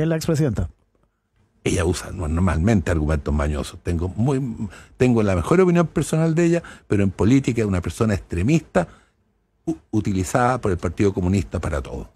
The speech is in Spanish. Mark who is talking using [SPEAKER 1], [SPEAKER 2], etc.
[SPEAKER 1] de la expresidenta?
[SPEAKER 2] Ella usa normalmente argumentos mañosos. Tengo, muy, tengo la mejor opinión personal de ella, pero en política es una persona extremista utilizada por el Partido Comunista para todo.